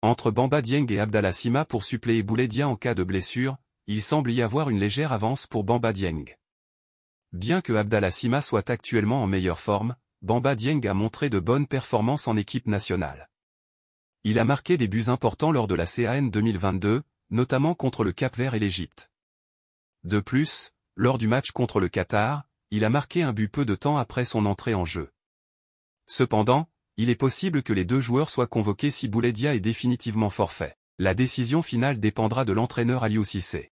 Entre Bamba Dieng et Abdallah Sima pour suppléer Bouledia en cas de blessure, il semble y avoir une légère avance pour Bamba Dieng. Bien que Abdallah Sima soit actuellement en meilleure forme, Bamba Dieng a montré de bonnes performances en équipe nationale. Il a marqué des buts importants lors de la CAN 2022, notamment contre le Cap-Vert et l'Égypte. De plus, lors du match contre le Qatar, il a marqué un but peu de temps après son entrée en jeu. Cependant, il est possible que les deux joueurs soient convoqués si Bouledia est définitivement forfait. La décision finale dépendra de l'entraîneur Aliou Cissé.